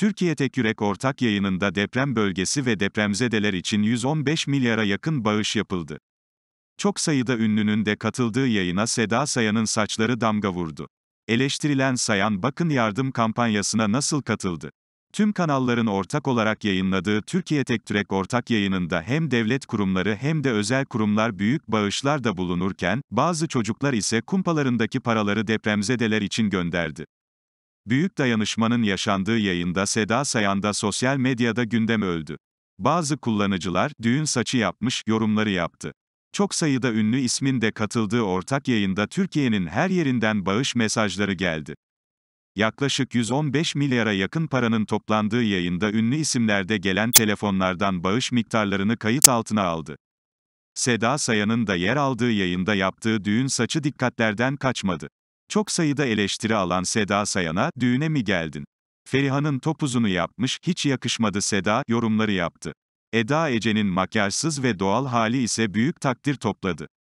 Türkiye Tek Yürek ortak yayınında deprem bölgesi ve depremzedeler için 115 milyara yakın bağış yapıldı. Çok sayıda ünlünün de katıldığı yayına Seda Sayan'ın saçları damga vurdu. Eleştirilen Sayan Bakın Yardım kampanyasına nasıl katıldı? Tüm kanalların ortak olarak yayınladığı Türkiye Tek Türek ortak yayınında hem devlet kurumları hem de özel kurumlar büyük bağışlar da bulunurken, bazı çocuklar ise kumpalarındaki paraları depremzedeler için gönderdi. Büyük dayanışmanın yaşandığı yayında Seda Sayan'da sosyal medyada gündem öldü. Bazı kullanıcılar, düğün saçı yapmış, yorumları yaptı. Çok sayıda ünlü ismin de katıldığı ortak yayında Türkiye'nin her yerinden bağış mesajları geldi. Yaklaşık 115 milyara yakın paranın toplandığı yayında ünlü isimlerde gelen telefonlardan bağış miktarlarını kayıt altına aldı. Seda Sayan'ın da yer aldığı yayında yaptığı düğün saçı dikkatlerden kaçmadı. Çok sayıda eleştiri alan Seda Sayan'a, düğüne mi geldin? Feriha'nın topuzunu yapmış, hiç yakışmadı Seda, yorumları yaptı. Eda Ece'nin makyajsız ve doğal hali ise büyük takdir topladı.